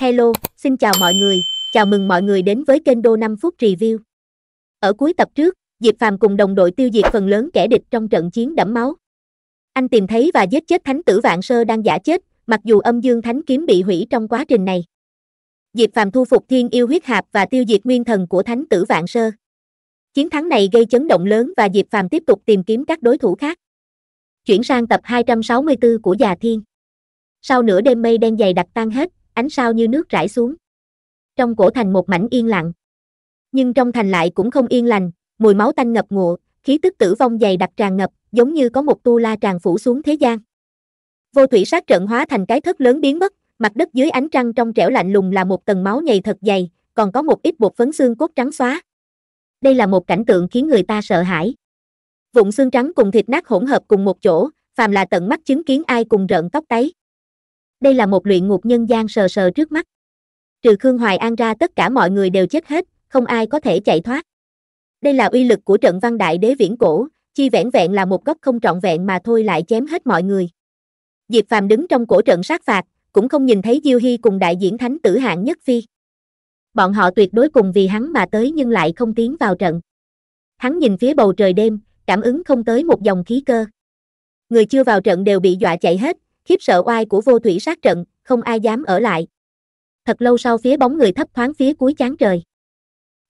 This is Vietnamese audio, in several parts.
Hello, xin chào mọi người, chào mừng mọi người đến với kênh Đô 5 phút review. Ở cuối tập trước, Diệp Phàm cùng đồng đội tiêu diệt phần lớn kẻ địch trong trận chiến đẫm máu. Anh tìm thấy và giết chết thánh tử Vạn Sơ đang giả chết, mặc dù âm dương thánh kiếm bị hủy trong quá trình này. Diệp Phàm thu phục thiên yêu huyết hạp và tiêu diệt nguyên thần của thánh tử Vạn Sơ. Chiến thắng này gây chấn động lớn và Diệp Phàm tiếp tục tìm kiếm các đối thủ khác. Chuyển sang tập 264 của Già Thiên. Sau nửa đêm mây đen dày đặc tan hết, ánh sao như nước rải xuống. Trong cổ thành một mảnh yên lặng. Nhưng trong thành lại cũng không yên lành, mùi máu tanh ngập ngụa, khí tức tử vong dày đặc tràn ngập, giống như có một tu la tràn phủ xuống thế gian. Vô thủy sát trận hóa thành cái thất lớn biến mất, mặt đất dưới ánh trăng trong trẻo lạnh lùng là một tầng máu nhầy thật dày, còn có một ít bột phấn xương cốt trắng xóa. Đây là một cảnh tượng khiến người ta sợ hãi. Vụn xương trắng cùng thịt nát hỗn hợp cùng một chỗ, phàm là tận mắt chứng kiến ai cùng rợn tóc tấy đây là một luyện ngục nhân gian sờ sờ trước mắt. Trừ Khương Hoài An ra tất cả mọi người đều chết hết, không ai có thể chạy thoát. Đây là uy lực của trận văn đại đế viễn cổ, chi vẻn vẹn là một góc không trọn vẹn mà thôi lại chém hết mọi người. Diệp Phàm đứng trong cổ trận sát phạt, cũng không nhìn thấy Diêu Hy cùng đại diễn thánh tử hạng nhất phi. Bọn họ tuyệt đối cùng vì hắn mà tới nhưng lại không tiến vào trận. Hắn nhìn phía bầu trời đêm, cảm ứng không tới một dòng khí cơ. Người chưa vào trận đều bị dọa chạy hết, khiếp sợ oai của vô thủy sát trận, không ai dám ở lại. Thật lâu sau phía bóng người thấp thoáng phía cuối chán trời.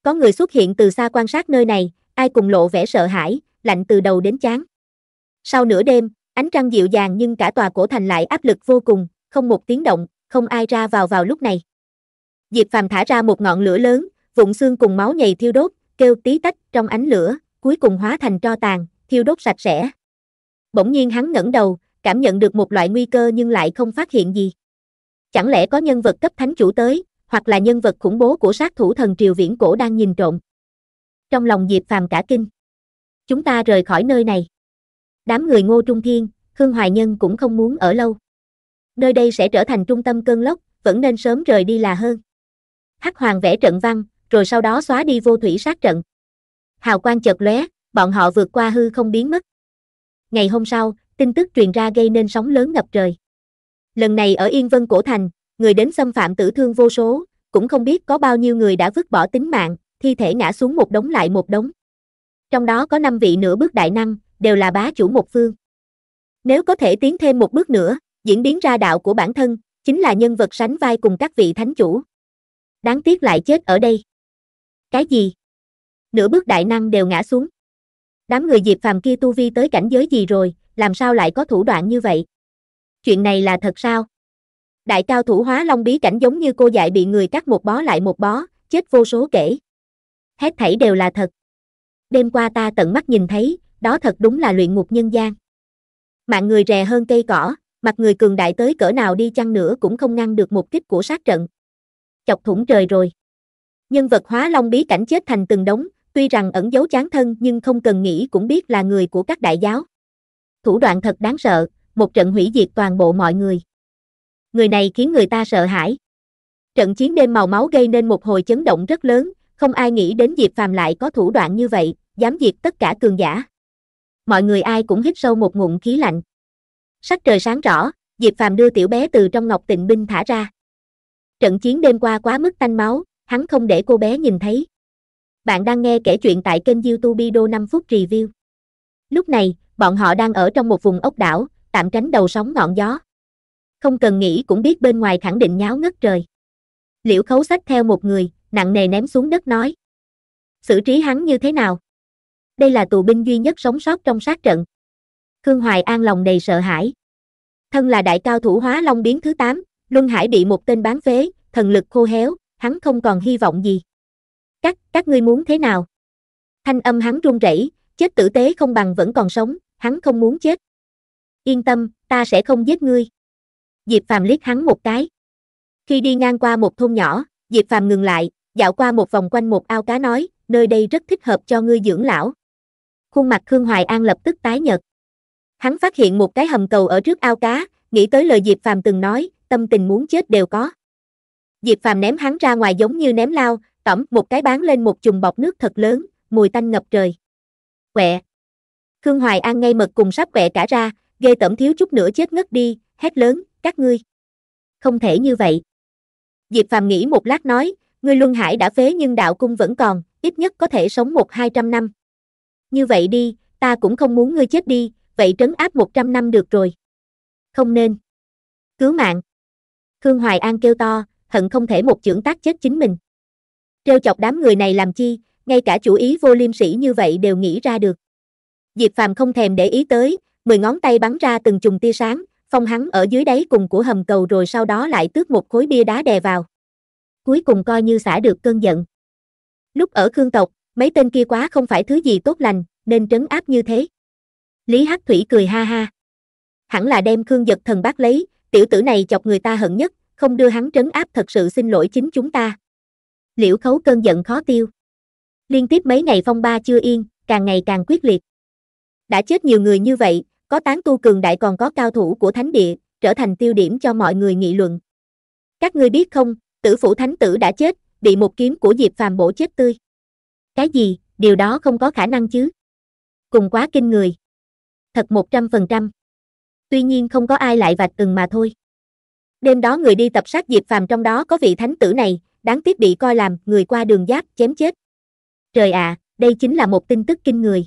Có người xuất hiện từ xa quan sát nơi này, ai cùng lộ vẻ sợ hãi, lạnh từ đầu đến chán. Sau nửa đêm, ánh trăng dịu dàng nhưng cả tòa cổ thành lại áp lực vô cùng, không một tiếng động, không ai ra vào vào lúc này. Diệp Phàm thả ra một ngọn lửa lớn, vụn xương cùng máu nhầy thiêu đốt, kêu tí tách trong ánh lửa, cuối cùng hóa thành tro tàn, thiêu đốt sạch sẽ. Bỗng nhiên hắn ngẩng đầu, cảm nhận được một loại nguy cơ nhưng lại không phát hiện gì. Chẳng lẽ có nhân vật cấp thánh chủ tới, hoặc là nhân vật khủng bố của sát thủ thần triều viễn cổ đang nhìn trộm. Trong lòng Diệp Phàm cả kinh. Chúng ta rời khỏi nơi này. Đám người Ngô Trung Thiên, Khương Hoài Nhân cũng không muốn ở lâu. Nơi đây sẽ trở thành trung tâm cơn lốc, vẫn nên sớm rời đi là hơn. Hắc Hoàng vẽ trận văn, rồi sau đó xóa đi vô thủy sát trận. Hào quang chợt lóe, bọn họ vượt qua hư không biến mất. Ngày hôm sau, tin tức truyền ra gây nên sóng lớn ngập trời. Lần này ở Yên Vân Cổ Thành, người đến xâm phạm tử thương vô số, cũng không biết có bao nhiêu người đã vứt bỏ tính mạng, thi thể ngã xuống một đống lại một đống. Trong đó có 5 vị nửa bước đại năng, đều là bá chủ một phương. Nếu có thể tiến thêm một bước nữa, diễn biến ra đạo của bản thân, chính là nhân vật sánh vai cùng các vị thánh chủ. Đáng tiếc lại chết ở đây. Cái gì? Nửa bước đại năng đều ngã xuống. Đám người Diệp Phàm kia tu vi tới cảnh giới gì rồi, làm sao lại có thủ đoạn như vậy? Chuyện này là thật sao? Đại cao thủ hóa long bí cảnh giống như cô dạy bị người cắt một bó lại một bó, chết vô số kể. Hết thảy đều là thật. Đêm qua ta tận mắt nhìn thấy, đó thật đúng là luyện ngục nhân gian. Mạng người rè hơn cây cỏ, mặt người cường đại tới cỡ nào đi chăng nữa cũng không ngăn được một kích của sát trận. Chọc thủng trời rồi. Nhân vật hóa long bí cảnh chết thành từng đống, tuy rằng ẩn giấu chán thân nhưng không cần nghĩ cũng biết là người của các đại giáo thủ đoạn thật đáng sợ, một trận hủy diệt toàn bộ mọi người. Người này khiến người ta sợ hãi. Trận chiến đêm màu máu gây nên một hồi chấn động rất lớn, không ai nghĩ đến Diệp Phàm lại có thủ đoạn như vậy, dám diệt tất cả cường giả. Mọi người ai cũng hít sâu một ngụm khí lạnh. Sắc trời sáng rõ, Diệp Phàm đưa tiểu bé từ trong ngọc tịnh binh thả ra. Trận chiến đêm qua quá mức tanh máu, hắn không để cô bé nhìn thấy. Bạn đang nghe kể chuyện tại kênh youtube Bido 5 phút review. Lúc này, bọn họ đang ở trong một vùng ốc đảo, tạm tránh đầu sóng ngọn gió. Không cần nghĩ cũng biết bên ngoài khẳng định nháo ngất trời. Liễu khấu sách theo một người, nặng nề ném xuống đất nói. Xử trí hắn như thế nào? Đây là tù binh duy nhất sống sót trong sát trận. Khương Hoài An lòng đầy sợ hãi. Thân là đại cao thủ hóa long biến thứ 8, Luân Hải bị một tên bán phế, thần lực khô héo, hắn không còn hy vọng gì. Các, các ngươi muốn thế nào? Thanh âm hắn run rẩy, chết tử tế không bằng vẫn còn sống, hắn không muốn chết. Yên tâm, ta sẽ không giết ngươi. Diệp Phàm liếc hắn một cái. Khi đi ngang qua một thôn nhỏ, Diệp Phàm ngừng lại, dạo qua một vòng quanh một ao cá nói, nơi đây rất thích hợp cho ngươi dưỡng lão. Khuôn mặt Khương Hoài An lập tức tái nhợt. Hắn phát hiện một cái hầm cầu ở trước ao cá, nghĩ tới lời Diệp Phàm từng nói, tâm tình muốn chết đều có. Diệp Phàm ném hắn ra ngoài giống như ném lao, tẩm một cái bán lên một chùm bọc nước thật lớn, mùi tanh ngập trời. Quẹ, Khương Hoài An ngay mật cùng sắp quẹ cả ra, ghê tẩm thiếu chút nữa chết ngất đi, hét lớn, các ngươi. Không thể như vậy. Diệp Phàm nghĩ một lát nói, ngươi Luân Hải đã phế nhưng đạo cung vẫn còn, ít nhất có thể sống một hai trăm năm. Như vậy đi, ta cũng không muốn ngươi chết đi, vậy trấn áp một trăm năm được rồi. Không nên. Cứu mạng. Khương Hoài An kêu to, hận không thể một trưởng tác chết chính mình. Trêu chọc đám người này làm chi, ngay cả chủ ý vô liêm sĩ như vậy đều nghĩ ra được. Diệp Phàm không thèm để ý tới, mười ngón tay bắn ra từng chùm tia sáng, phong hắn ở dưới đáy cùng của hầm cầu rồi sau đó lại tước một khối bia đá đè vào. Cuối cùng coi như xả được cơn giận. Lúc ở Khương tộc, mấy tên kia quá không phải thứ gì tốt lành, nên trấn áp như thế. Lý Hắc Thủy cười ha ha. Hẳn là đem Khương Dật thần bắt lấy, tiểu tử này chọc người ta hận nhất, không đưa hắn trấn áp thật sự xin lỗi chính chúng ta. Liễu Khấu cơn giận khó tiêu. Liên tiếp mấy ngày phong ba chưa yên, càng ngày càng quyết liệt đã chết nhiều người như vậy, có tán tu cường đại còn có cao thủ của thánh địa, trở thành tiêu điểm cho mọi người nghị luận. Các ngươi biết không, tử phủ thánh tử đã chết, bị một kiếm của Diệp Phàm bổ chết tươi. Cái gì, điều đó không có khả năng chứ. Cùng quá kinh người. Thật 100%. Tuy nhiên không có ai lại vạch từng mà thôi. Đêm đó người đi tập sát Diệp Phàm trong đó có vị thánh tử này, đáng tiếc bị coi làm người qua đường giáp chém chết. Trời ạ, à, đây chính là một tin tức kinh người.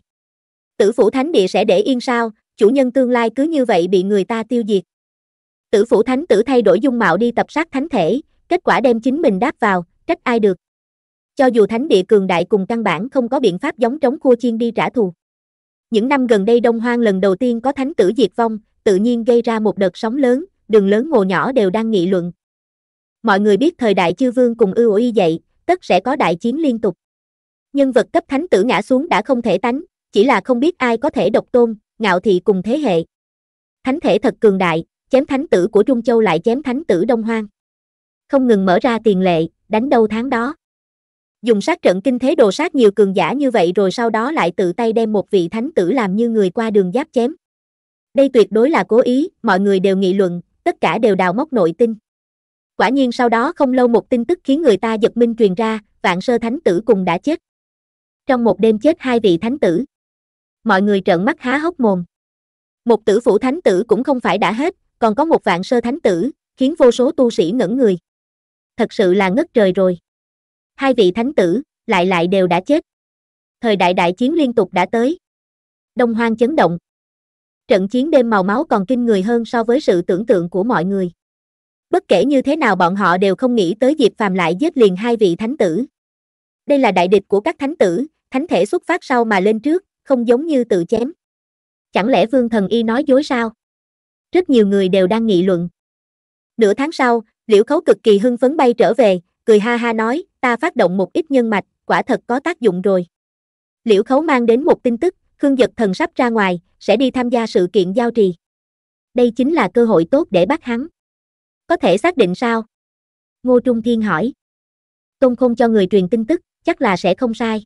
Tử phủ thánh địa sẽ để yên sao, chủ nhân tương lai cứ như vậy bị người ta tiêu diệt. Tử phủ thánh tử thay đổi dung mạo đi tập sát thánh thể, kết quả đem chính mình đáp vào, trách ai được. Cho dù thánh địa cường đại cùng căn bản không có biện pháp giống trống khua chiên đi trả thù. Những năm gần đây Đông Hoang lần đầu tiên có thánh tử diệt vong, tự nhiên gây ra một đợt sóng lớn, đường lớn ngồ nhỏ đều đang nghị luận. Mọi người biết thời đại chư vương cùng ưu y dậy, tất sẽ có đại chiến liên tục. Nhân vật cấp thánh tử ngã xuống đã không thể tánh, chỉ là không biết ai có thể độc tôn, ngạo thị cùng thế hệ. Thánh thể thật cường đại, chém thánh tử của Trung Châu lại chém thánh tử Đông Hoang. Không ngừng mở ra tiền lệ, đánh đâu tháng đó. Dùng sát trận kinh thế đồ sát nhiều cường giả như vậy rồi sau đó lại tự tay đem một vị thánh tử làm như người qua đường giáp chém. Đây tuyệt đối là cố ý, mọi người đều nghị luận, tất cả đều đào móc nội tin. Quả nhiên sau đó không lâu một tin tức khiến người ta giật mình truyền ra, vạn sơ thánh tử cùng đã chết. Trong một đêm chết hai vị thánh tử mọi người trợn mắt há hốc mồm. Một tử phủ thánh tử cũng không phải đã hết, còn có một vạn sơ thánh tử, khiến vô số tu sĩ ngẩn người. Thật sự là ngất trời rồi. Hai vị thánh tử, lại lại đều đã chết. Thời đại đại chiến liên tục đã tới. Đông hoang chấn động. Trận chiến đêm màu máu còn kinh người hơn so với sự tưởng tượng của mọi người. Bất kể như thế nào bọn họ đều không nghĩ tới dịp Phàm lại giết liền hai vị thánh tử. Đây là đại địch của các thánh tử, thánh thể xuất phát sau mà lên trước, không giống như tự chém. Chẳng lẽ Vương Thần Y nói dối sao? Rất nhiều người đều đang nghị luận. Nửa tháng sau, Liễu Khấu cực kỳ hưng phấn bay trở về, cười ha ha nói, ta phát động một ít nhân mạch, quả thật có tác dụng rồi. Liễu Khấu mang đến một tin tức, Khương Dật Thần sắp ra ngoài, sẽ đi tham gia sự kiện giao trì. Đây chính là cơ hội tốt để bắt hắn. Có thể xác định sao? Ngô Trung Thiên hỏi. Tôn không cho người truyền tin tức, chắc là sẽ không sai.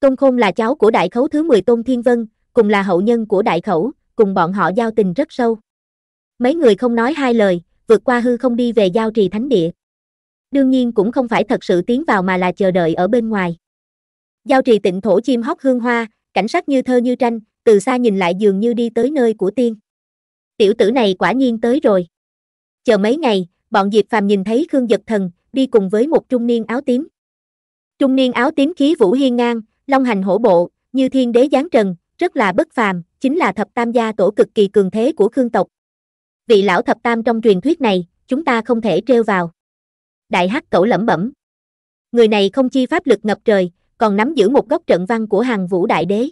Tôn Khôn là cháu của đại khấu thứ 10 Tôn Thiên Vân, cùng là hậu nhân của đại khẩu, cùng bọn họ giao tình rất sâu. Mấy người không nói hai lời, vượt qua hư không đi về giao trì thánh địa. Đương nhiên cũng không phải thật sự tiến vào mà là chờ đợi ở bên ngoài. Giao trì tịnh thổ chim hót hương hoa, cảnh sắc như thơ như tranh, từ xa nhìn lại dường như đi tới nơi của tiên. Tiểu tử này quả nhiên tới rồi. Chờ mấy ngày, bọn Diệp Phàm nhìn thấy Khương Dật Thần, đi cùng với một trung niên áo tím. Trung niên áo tím khí vũ hiên ngang, Long hành hổ bộ, như thiên đế giáng trần, rất là bất phàm, chính là thập tam gia tổ cực kỳ cường thế của Khương tộc. Vị lão thập tam trong truyền thuyết này, chúng ta không thể trêu vào. Đại hắc cẩu lẩm bẩm. Người này không chi pháp lực ngập trời, còn nắm giữ một góc trận văn của hàng vũ đại đế.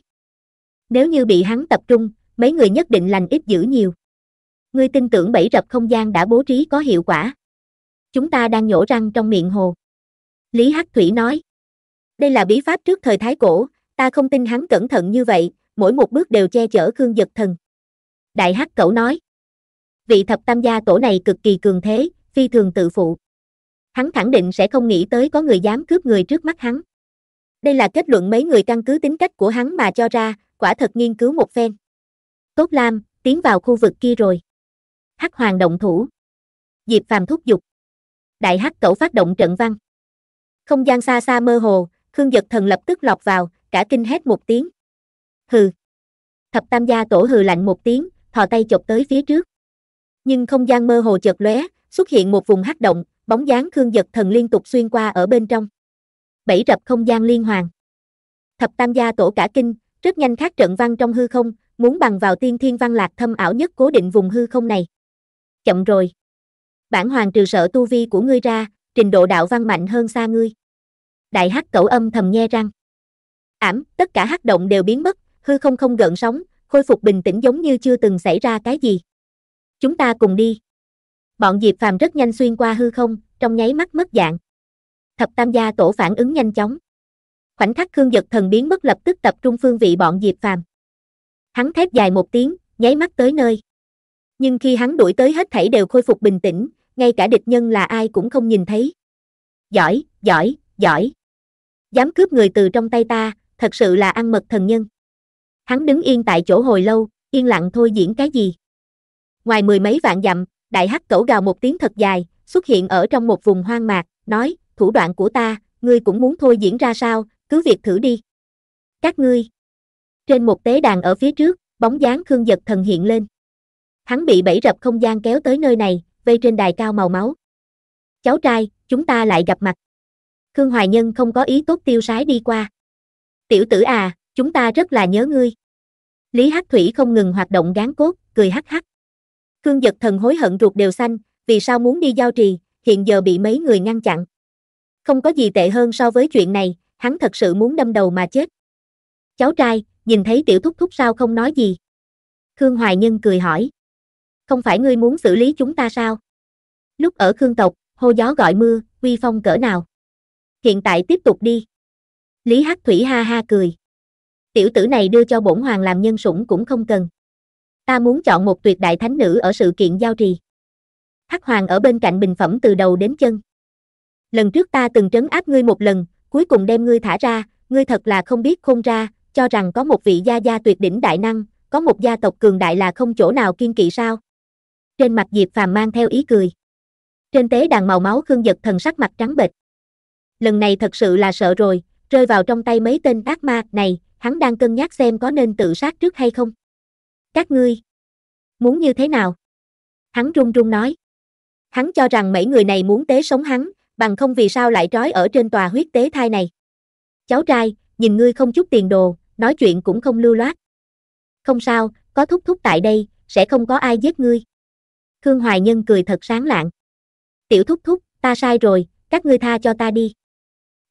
Nếu như bị hắn tập trung, mấy người nhất định lành ít dữ nhiều. Ngươi tin tưởng bẫy rập không gian đã bố trí có hiệu quả. Chúng ta đang nhổ răng trong miệng hồ. Lý Hắc Thủy nói. Đây là bí pháp trước thời Thái Cổ, ta không tin hắn cẩn thận như vậy, mỗi một bước đều che chở Khương Dật Thần. Đại Hắc Cẩu nói. Vị thập tam gia tổ này cực kỳ cường thế, phi thường tự phụ. Hắn khẳng định sẽ không nghĩ tới có người dám cướp người trước mắt hắn. Đây là kết luận mấy người căn cứ tính cách của hắn mà cho ra, quả thật nghiên cứu một phen. Tốt Lam, tiến vào khu vực kia rồi. Hắc Hoàng động thủ. Diệp Phàm thúc giục. Đại Hắc Cẩu phát động trận văn. Không gian xa xa mơ hồ, Khương Giật Thần lập tức lọt vào, cả kinh hét một tiếng. Hừ. Thập Tam gia tổ hừ lạnh một tiếng, thò tay chộp tới phía trước. Nhưng không gian mơ hồ chợt lóe, xuất hiện một vùng hắc động, bóng dáng Khương Giật Thần liên tục xuyên qua ở bên trong. Bảy rập không gian liên hoàn. Thập Tam gia tổ cả kinh, rất nhanh khắc trận văn trong hư không, muốn bằng vào tiên thiên văn lạc thâm ảo nhất cố định vùng hư không này. Chậm rồi. Bản hoàng trừ sợ tu vi của ngươi ra, trình độ đạo văn mạnh hơn xa ngươi đại hắc cẩu âm thầm nhe răng. Ảm, tất cả hắc động đều biến mất, hư không không gợn sóng, khôi phục bình tĩnh giống như chưa từng xảy ra cái gì. Chúng ta cùng đi. Bọn Diệp Phàm rất nhanh xuyên qua hư không, trong nháy mắt mất dạng. Thập Tam gia tổ phản ứng nhanh chóng. Khoảnh khắc Khương Dật thần biến mất lập tức tập trung phương vị bọn Diệp Phàm. Hắn thét dài một tiếng, nháy mắt tới nơi. Nhưng khi hắn đuổi tới hết thảy đều khôi phục bình tĩnh, ngay cả địch nhân là ai cũng không nhìn thấy. Giỏi, giỏi, giỏi dám cướp người từ trong tay ta, thật sự là ăn mật thần nhân. Hắn đứng yên tại chỗ hồi lâu, yên lặng thôi diễn cái gì. Ngoài mười mấy vạn dặm, đại hắc cẩu gào một tiếng thật dài, xuất hiện ở trong một vùng hoang mạc, nói, thủ đoạn của ta, ngươi cũng muốn thôi diễn ra sao, cứ việc thử đi. Các ngươi. Trên một tế đàn ở phía trước, bóng dáng Khương Giật Thần hiện lên. Hắn bị bẫy rập không gian kéo tới nơi này, vây trên đài cao màu máu. Cháu trai, chúng ta lại gặp mặt. Khương Hoài Nhân không có ý tốt tiêu sái đi qua. Tiểu tử à, chúng ta rất là nhớ ngươi. Lý Hắc Thủy không ngừng hoạt động gán cốt, cười hắc hắc. Khương Dật Thần hối hận ruột đều xanh, vì sao muốn đi giao trì, hiện giờ bị mấy người ngăn chặn. Không có gì tệ hơn so với chuyện này, hắn thật sự muốn đâm đầu mà chết. Cháu trai, nhìn thấy tiểu thúc thúc sao không nói gì? Khương Hoài Nhân cười hỏi. Không phải ngươi muốn xử lý chúng ta sao? Lúc ở Khương tộc, hô gió gọi mưa, uy phong cỡ nào? hiện tại tiếp tục đi. Lý Hắc Thủy ha ha cười. Tiểu tử này đưa cho bổn hoàng làm nhân sủng cũng không cần. Ta muốn chọn một tuyệt đại thánh nữ ở sự kiện giao trì. Hắc Hoàng ở bên cạnh bình phẩm từ đầu đến chân. Lần trước ta từng trấn áp ngươi một lần, cuối cùng đem ngươi thả ra, ngươi thật là không biết khôn ra, cho rằng có một vị gia gia tuyệt đỉnh đại năng, có một gia tộc cường đại là không chỗ nào kiên kỵ sao? Trên mặt Diệp Phàm mang theo ý cười. Trên tế đàn màu máu Khương giật thần sắc mặt trắng bệch lần này thật sự là sợ rồi, rơi vào trong tay mấy tên ác ma này, hắn đang cân nhắc xem có nên tự sát trước hay không. Các ngươi, muốn như thế nào? Hắn run run nói. Hắn cho rằng mấy người này muốn tế sống hắn, bằng không vì sao lại trói ở trên tòa huyết tế thai này. Cháu trai, nhìn ngươi không chút tiền đồ, nói chuyện cũng không lưu loát. Không sao, có thúc thúc tại đây, sẽ không có ai giết ngươi. Khương Hoài Nhân cười thật sáng lạng. Tiểu thúc thúc, ta sai rồi, các ngươi tha cho ta đi.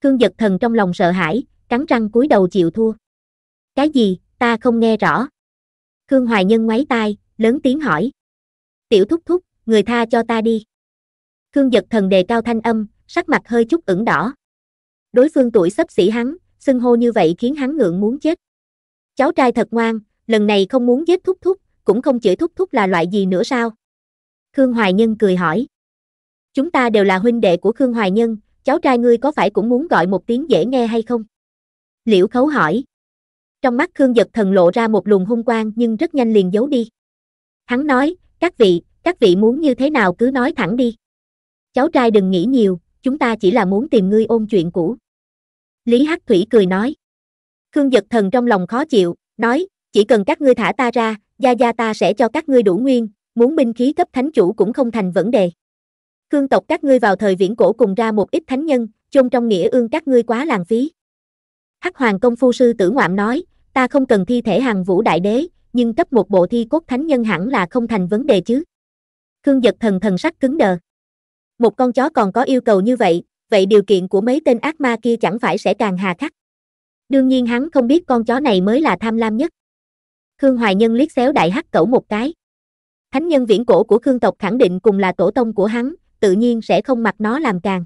Cương giật thần trong lòng sợ hãi, cắn răng cúi đầu chịu thua. Cái gì, ta không nghe rõ. Khương Hoài Nhân ngoáy tai, lớn tiếng hỏi. Tiểu thúc thúc, người tha cho ta đi. Khương giật thần đề cao thanh âm, sắc mặt hơi chút ửng đỏ. Đối phương tuổi sắp xỉ hắn, xưng hô như vậy khiến hắn ngượng muốn chết. Cháu trai thật ngoan, lần này không muốn giết thúc thúc, cũng không chửi thúc thúc là loại gì nữa sao? Khương Hoài Nhân cười hỏi. Chúng ta đều là huynh đệ của Khương Hoài Nhân, cháu trai ngươi có phải cũng muốn gọi một tiếng dễ nghe hay không? Liễu khấu hỏi. Trong mắt Khương Giật Thần lộ ra một luồng hung quang nhưng rất nhanh liền giấu đi. Hắn nói, các vị, các vị muốn như thế nào cứ nói thẳng đi. Cháu trai đừng nghĩ nhiều, chúng ta chỉ là muốn tìm ngươi ôn chuyện cũ. Lý Hắc Thủy cười nói. Khương Giật Thần trong lòng khó chịu, nói, chỉ cần các ngươi thả ta ra, gia gia ta sẽ cho các ngươi đủ nguyên, muốn binh khí cấp thánh chủ cũng không thành vấn đề. Khương tộc các ngươi vào thời viễn cổ cùng ra một ít thánh nhân, chôn trong nghĩa ương các ngươi quá lãng phí. Hắc Hoàng công phu sư tử ngoạm nói, ta không cần thi thể hàng vũ đại đế, nhưng cấp một bộ thi cốt thánh nhân hẳn là không thành vấn đề chứ. Khương giật thần thần sắc cứng đờ. Một con chó còn có yêu cầu như vậy, vậy điều kiện của mấy tên ác ma kia chẳng phải sẽ càng hà khắc. Đương nhiên hắn không biết con chó này mới là tham lam nhất. Khương Hoài Nhân liếc xéo đại hắc cẩu một cái. Thánh nhân viễn cổ của Khương tộc khẳng định cùng là tổ tông của hắn, tự nhiên sẽ không mặc nó làm càng.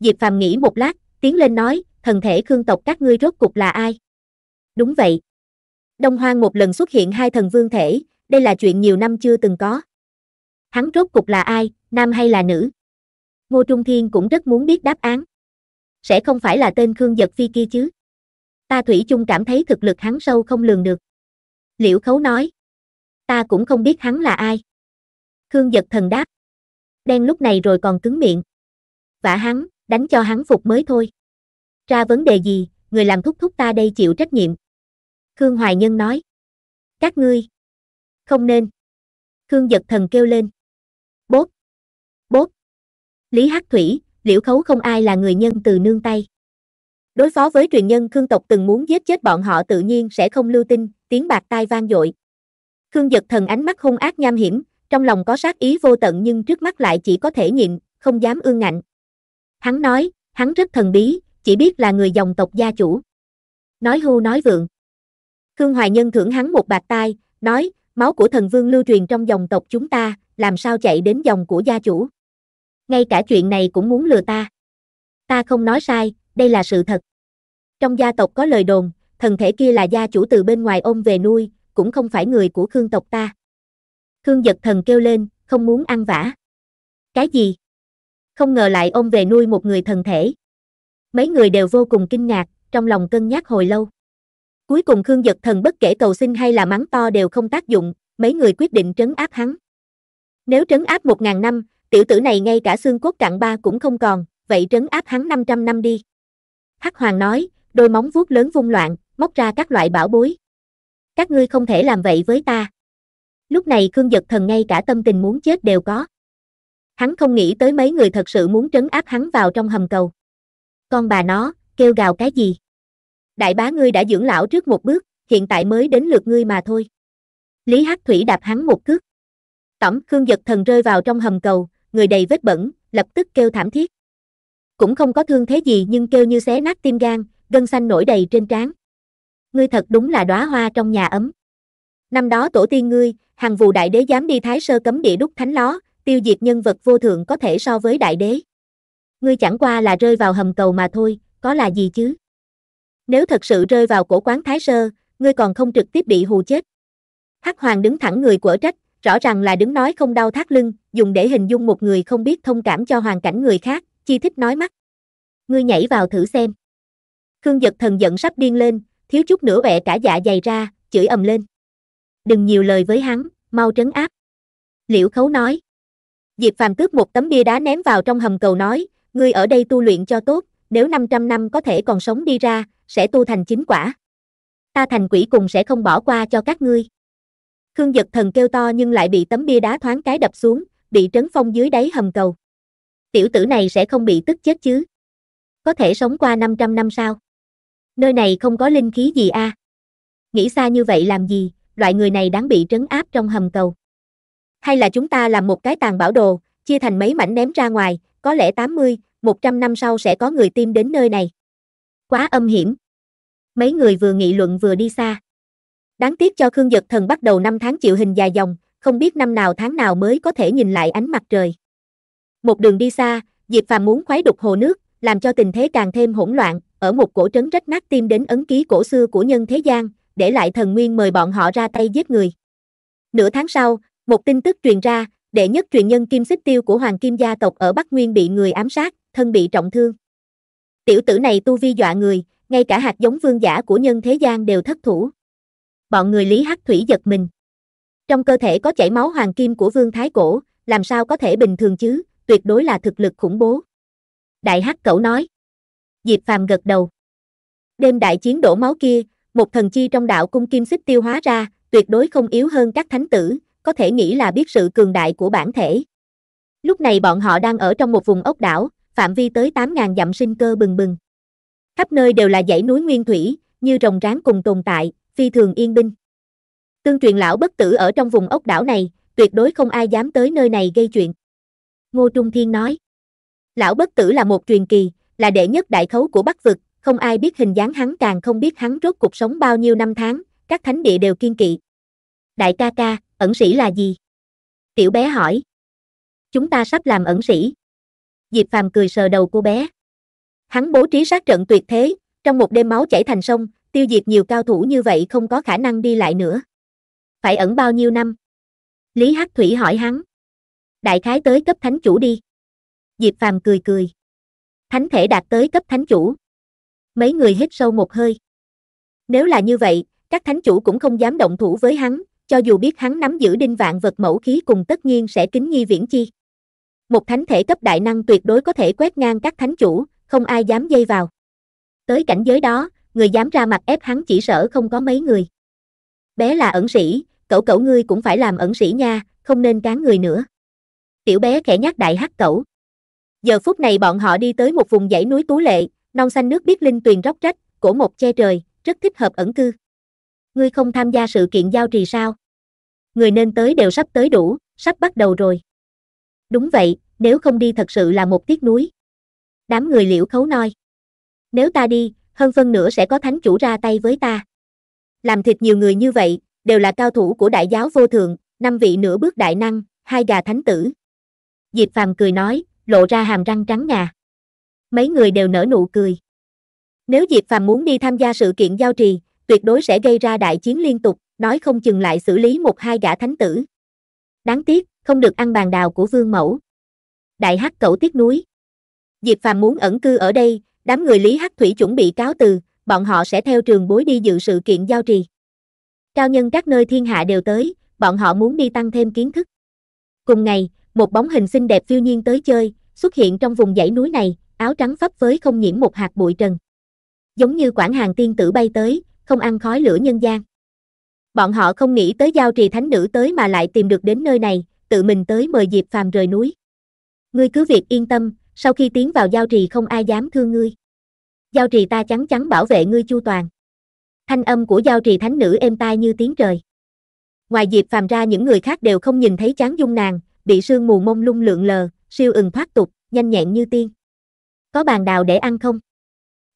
Diệp Phàm nghĩ một lát, tiến lên nói, thần thể khương tộc các ngươi rốt cục là ai? Đúng vậy. Đông Hoang một lần xuất hiện hai thần vương thể, đây là chuyện nhiều năm chưa từng có. Hắn rốt cục là ai, nam hay là nữ? Ngô Trung Thiên cũng rất muốn biết đáp án. Sẽ không phải là tên Khương Giật Phi kia chứ? Ta Thủy chung cảm thấy thực lực hắn sâu không lường được. Liễu Khấu nói. Ta cũng không biết hắn là ai. Khương Giật Thần đáp đen lúc này rồi còn cứng miệng. Vả hắn, đánh cho hắn phục mới thôi. Ra vấn đề gì, người làm thúc thúc ta đây chịu trách nhiệm. Khương Hoài Nhân nói. Các ngươi. Không nên. Khương giật thần kêu lên. Bốt. Bốt. Lý Hắc Thủy, liễu khấu không ai là người nhân từ nương tay. Đối phó với truyền nhân Khương tộc từng muốn giết chết bọn họ tự nhiên sẽ không lưu tin, tiếng bạc tai vang dội. Khương giật thần ánh mắt hung ác nham hiểm, trong lòng có sát ý vô tận nhưng trước mắt lại chỉ có thể nhịn, không dám ương ngạnh. Hắn nói, hắn rất thần bí, chỉ biết là người dòng tộc gia chủ. Nói hưu nói vượng. Khương Hoài Nhân thưởng hắn một bạc tai, nói, máu của thần vương lưu truyền trong dòng tộc chúng ta, làm sao chạy đến dòng của gia chủ. Ngay cả chuyện này cũng muốn lừa ta. Ta không nói sai, đây là sự thật. Trong gia tộc có lời đồn, thần thể kia là gia chủ từ bên ngoài ôm về nuôi, cũng không phải người của Khương tộc ta. Thương giật thần kêu lên, không muốn ăn vả. Cái gì? Không ngờ lại ôm về nuôi một người thần thể. Mấy người đều vô cùng kinh ngạc, trong lòng cân nhắc hồi lâu. Cuối cùng Khương Giật Thần bất kể cầu xin hay là mắng to đều không tác dụng, mấy người quyết định trấn áp hắn. Nếu trấn áp một ngàn năm, tiểu tử này ngay cả xương cốt cạn ba cũng không còn, vậy trấn áp hắn 500 năm đi. Hắc Hoàng nói, đôi móng vuốt lớn vung loạn, móc ra các loại bảo bối. Các ngươi không thể làm vậy với ta lúc này cương giật thần ngay cả tâm tình muốn chết đều có hắn không nghĩ tới mấy người thật sự muốn trấn áp hắn vào trong hầm cầu con bà nó kêu gào cái gì đại bá ngươi đã dưỡng lão trước một bước hiện tại mới đến lượt ngươi mà thôi lý hắc thủy đạp hắn một cước tổng cương giật thần rơi vào trong hầm cầu người đầy vết bẩn lập tức kêu thảm thiết cũng không có thương thế gì nhưng kêu như xé nát tim gan gân xanh nổi đầy trên trán ngươi thật đúng là đóa hoa trong nhà ấm Năm đó tổ tiên ngươi, hàng vụ đại đế dám đi thái sơ cấm địa đúc thánh ló, tiêu diệt nhân vật vô thượng có thể so với đại đế. Ngươi chẳng qua là rơi vào hầm cầu mà thôi, có là gì chứ? Nếu thật sự rơi vào cổ quán thái sơ, ngươi còn không trực tiếp bị hù chết. Hắc hoàng đứng thẳng người quở trách, rõ ràng là đứng nói không đau thắt lưng, dùng để hình dung một người không biết thông cảm cho hoàn cảnh người khác, chi thích nói mắt. Ngươi nhảy vào thử xem. Khương giật thần giận sắp điên lên, thiếu chút nữa bẻ cả dạ dày ra, chửi ầm lên đừng nhiều lời với hắn, mau trấn áp. Liễu Khấu nói. Diệp Phàm cướp một tấm bia đá ném vào trong hầm cầu nói, ngươi ở đây tu luyện cho tốt, nếu 500 năm có thể còn sống đi ra, sẽ tu thành chính quả. Ta thành quỷ cùng sẽ không bỏ qua cho các ngươi. Khương giật thần kêu to nhưng lại bị tấm bia đá thoáng cái đập xuống, bị trấn phong dưới đáy hầm cầu. Tiểu tử này sẽ không bị tức chết chứ. Có thể sống qua 500 năm sao? Nơi này không có linh khí gì a à? Nghĩ xa như vậy làm gì, loại người này đáng bị trấn áp trong hầm cầu. Hay là chúng ta làm một cái tàn bảo đồ, chia thành mấy mảnh ném ra ngoài, có lẽ 80, 100 năm sau sẽ có người tìm đến nơi này. Quá âm hiểm. Mấy người vừa nghị luận vừa đi xa. Đáng tiếc cho Khương Dật Thần bắt đầu năm tháng chịu hình dài dòng, không biết năm nào tháng nào mới có thể nhìn lại ánh mặt trời. Một đường đi xa, Diệp Phàm muốn khoái đục hồ nước, làm cho tình thế càng thêm hỗn loạn, ở một cổ trấn rách nát tim đến ấn ký cổ xưa của nhân thế gian, để lại thần nguyên mời bọn họ ra tay giết người. Nửa tháng sau, một tin tức truyền ra, đệ nhất truyền nhân kim xích tiêu của hoàng kim gia tộc ở Bắc Nguyên bị người ám sát, thân bị trọng thương. Tiểu tử này tu vi dọa người, ngay cả hạt giống vương giả của nhân thế gian đều thất thủ. Bọn người Lý Hắc Thủy giật mình. Trong cơ thể có chảy máu hoàng kim của vương thái cổ, làm sao có thể bình thường chứ, tuyệt đối là thực lực khủng bố. Đại Hắc Cẩu nói. Diệp Phàm gật đầu. Đêm đại chiến đổ máu kia, một thần chi trong đạo cung kim xích tiêu hóa ra, tuyệt đối không yếu hơn các thánh tử, có thể nghĩ là biết sự cường đại của bản thể. Lúc này bọn họ đang ở trong một vùng ốc đảo, phạm vi tới 8.000 dặm sinh cơ bừng bừng. Khắp nơi đều là dãy núi nguyên thủy, như rồng ráng cùng tồn tại, phi thường yên binh. Tương truyền lão bất tử ở trong vùng ốc đảo này, tuyệt đối không ai dám tới nơi này gây chuyện. Ngô Trung Thiên nói, lão bất tử là một truyền kỳ, là đệ nhất đại khấu của Bắc Vực, không ai biết hình dáng hắn càng không biết hắn rốt cuộc sống bao nhiêu năm tháng, các thánh địa đều kiên kỵ. Đại ca ca, ẩn sĩ là gì? Tiểu bé hỏi. Chúng ta sắp làm ẩn sĩ. Diệp Phàm cười sờ đầu cô bé. Hắn bố trí sát trận tuyệt thế, trong một đêm máu chảy thành sông, tiêu diệt nhiều cao thủ như vậy không có khả năng đi lại nữa. Phải ẩn bao nhiêu năm? Lý Hắc Thủy hỏi hắn. Đại khái tới cấp thánh chủ đi. Diệp Phàm cười cười. Thánh thể đạt tới cấp thánh chủ. Mấy người hít sâu một hơi. Nếu là như vậy, các thánh chủ cũng không dám động thủ với hắn, cho dù biết hắn nắm giữ đinh vạn vật mẫu khí cùng tất nhiên sẽ kính nghi viễn chi. Một thánh thể cấp đại năng tuyệt đối có thể quét ngang các thánh chủ, không ai dám dây vào. Tới cảnh giới đó, người dám ra mặt ép hắn chỉ sợ không có mấy người. Bé là ẩn sĩ, cậu cậu ngươi cũng phải làm ẩn sĩ nha, không nên cán người nữa. Tiểu bé khẽ nhắc đại hắc cậu. Giờ phút này bọn họ đi tới một vùng dãy núi Tú Lệ, non xanh nước biết linh tuyền róc rách, cổ một che trời, rất thích hợp ẩn cư. Ngươi không tham gia sự kiện giao trì sao? Người nên tới đều sắp tới đủ, sắp bắt đầu rồi. Đúng vậy, nếu không đi thật sự là một tiếc núi. Đám người liễu khấu nói. Nếu ta đi, hơn phân nữa sẽ có thánh chủ ra tay với ta. Làm thịt nhiều người như vậy, đều là cao thủ của đại giáo vô thường, năm vị nửa bước đại năng, hai gà thánh tử. Diệp Phàm cười nói, lộ ra hàm răng trắng ngà mấy người đều nở nụ cười. Nếu Diệp Phàm muốn đi tham gia sự kiện giao trì, tuyệt đối sẽ gây ra đại chiến liên tục, nói không chừng lại xử lý một hai gã thánh tử. Đáng tiếc, không được ăn bàn đào của Vương Mẫu. Đại Hắc Cẩu tiếc núi. Diệp Phàm muốn ẩn cư ở đây, đám người Lý Hắc Thủy chuẩn bị cáo từ, bọn họ sẽ theo trường bối đi dự sự kiện giao trì. Cao nhân các nơi thiên hạ đều tới, bọn họ muốn đi tăng thêm kiến thức. Cùng ngày, một bóng hình xinh đẹp phiêu nhiên tới chơi, xuất hiện trong vùng dãy núi này, áo trắng phấp với không nhiễm một hạt bụi trần. Giống như quản hàng tiên tử bay tới, không ăn khói lửa nhân gian. Bọn họ không nghĩ tới giao trì thánh nữ tới mà lại tìm được đến nơi này, tự mình tới mời Diệp Phàm rời núi. Ngươi cứ việc yên tâm, sau khi tiến vào giao trì không ai dám thương ngươi. Giao trì ta chắn chắn bảo vệ ngươi chu toàn. Thanh âm của giao trì thánh nữ êm tai như tiếng trời. Ngoài Diệp Phàm ra những người khác đều không nhìn thấy chán dung nàng, bị sương mù mông lung lượn lờ, siêu ừng thoát tục, nhanh nhẹn như tiên. Có bàn đào để ăn không?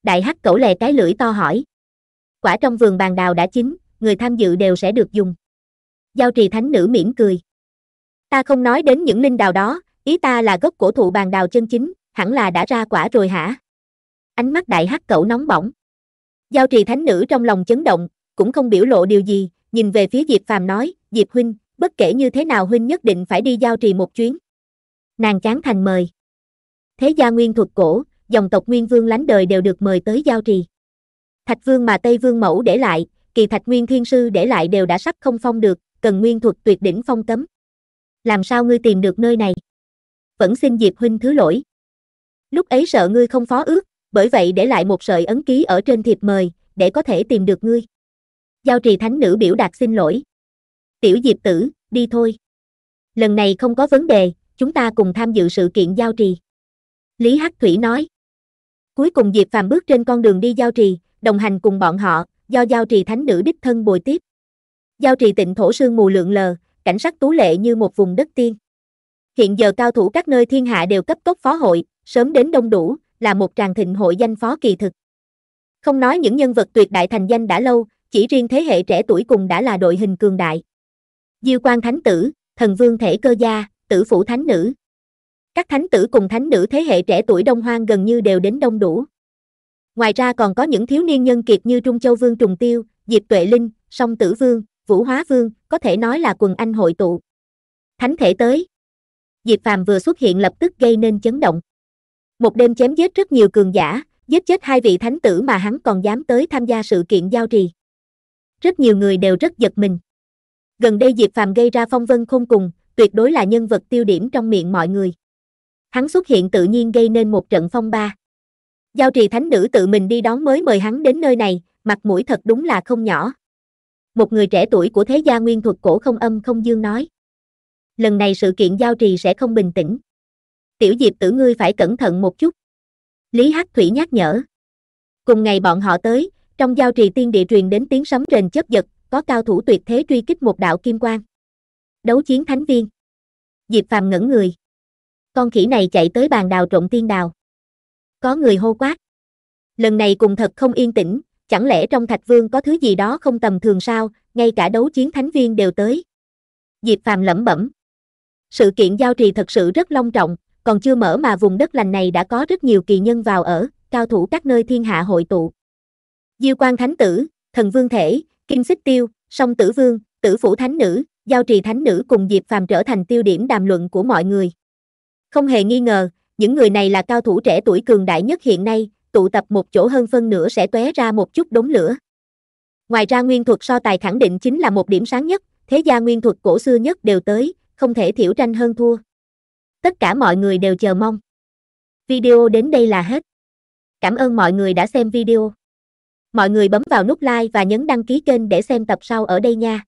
Đại hắc cẩu lè cái lưỡi to hỏi. Quả trong vườn bàn đào đã chín, người tham dự đều sẽ được dùng. Giao trì thánh nữ mỉm cười. Ta không nói đến những linh đào đó, ý ta là gốc cổ thụ bàn đào chân chính, hẳn là đã ra quả rồi hả? Ánh mắt đại hắc cẩu nóng bỏng. Giao trì thánh nữ trong lòng chấn động, cũng không biểu lộ điều gì, nhìn về phía Diệp Phàm nói, Diệp huynh, bất kể như thế nào huynh nhất định phải đi giao trì một chuyến. Nàng chán thành mời thế gia nguyên thuật cổ, dòng tộc nguyên vương lánh đời đều được mời tới giao trì. Thạch vương mà Tây vương mẫu để lại, kỳ thạch nguyên thiên sư để lại đều đã sắp không phong được, cần nguyên thuật tuyệt đỉnh phong cấm. Làm sao ngươi tìm được nơi này? Vẫn xin Diệp huynh thứ lỗi. Lúc ấy sợ ngươi không phó ước, bởi vậy để lại một sợi ấn ký ở trên thiệp mời, để có thể tìm được ngươi. Giao trì thánh nữ biểu đạt xin lỗi. Tiểu Diệp tử, đi thôi. Lần này không có vấn đề, chúng ta cùng tham dự sự kiện giao trì. Lý Hắc Thủy nói. Cuối cùng Diệp Phàm bước trên con đường đi giao trì, đồng hành cùng bọn họ, do giao trì thánh nữ đích thân bồi tiếp. Giao trì tịnh thổ sương mù lượng lờ, cảnh sắc tú lệ như một vùng đất tiên. Hiện giờ cao thủ các nơi thiên hạ đều cấp tốc phó hội, sớm đến đông đủ, là một tràng thịnh hội danh phó kỳ thực. Không nói những nhân vật tuyệt đại thành danh đã lâu, chỉ riêng thế hệ trẻ tuổi cùng đã là đội hình cường đại. Diêu quan thánh tử, thần vương thể cơ gia, tử phủ thánh nữ, các thánh tử cùng thánh nữ thế hệ trẻ tuổi đông hoang gần như đều đến đông đủ. Ngoài ra còn có những thiếu niên nhân kiệt như Trung Châu Vương Trùng Tiêu, Diệp Tuệ Linh, Song Tử Vương, Vũ Hóa Vương, có thể nói là quần anh hội tụ. Thánh thể tới. Diệp Phàm vừa xuất hiện lập tức gây nên chấn động. Một đêm chém giết rất nhiều cường giả, giết chết hai vị thánh tử mà hắn còn dám tới tham gia sự kiện giao trì. Rất nhiều người đều rất giật mình. Gần đây Diệp Phàm gây ra phong vân không cùng, tuyệt đối là nhân vật tiêu điểm trong miệng mọi người hắn xuất hiện tự nhiên gây nên một trận phong ba. Giao trì thánh nữ tự mình đi đón mới mời hắn đến nơi này, mặt mũi thật đúng là không nhỏ. Một người trẻ tuổi của thế gia nguyên thuật cổ không âm không dương nói. Lần này sự kiện giao trì sẽ không bình tĩnh. Tiểu diệp tử ngươi phải cẩn thận một chút. Lý Hắc Thủy nhắc nhở. Cùng ngày bọn họ tới, trong giao trì tiên địa truyền đến tiếng sấm rền chớp giật, có cao thủ tuyệt thế truy kích một đạo kim quang. Đấu chiến thánh viên. Diệp Phàm ngẩn người con khỉ này chạy tới bàn đào trộn tiên đào. Có người hô quát. Lần này cùng thật không yên tĩnh, chẳng lẽ trong thạch vương có thứ gì đó không tầm thường sao, ngay cả đấu chiến thánh viên đều tới. Diệp Phàm lẩm bẩm. Sự kiện giao trì thật sự rất long trọng, còn chưa mở mà vùng đất lành này đã có rất nhiều kỳ nhân vào ở, cao thủ các nơi thiên hạ hội tụ. Diêu quan thánh tử, thần vương thể, kim xích tiêu, song tử vương, tử phủ thánh nữ, giao trì thánh nữ cùng Diệp Phàm trở thành tiêu điểm đàm luận của mọi người. Không hề nghi ngờ, những người này là cao thủ trẻ tuổi cường đại nhất hiện nay, tụ tập một chỗ hơn phân nửa sẽ tóe ra một chút đống lửa. Ngoài ra nguyên thuật so tài khẳng định chính là một điểm sáng nhất, thế gia nguyên thuật cổ xưa nhất đều tới, không thể thiểu tranh hơn thua. Tất cả mọi người đều chờ mong. Video đến đây là hết. Cảm ơn mọi người đã xem video. Mọi người bấm vào nút like và nhấn đăng ký kênh để xem tập sau ở đây nha.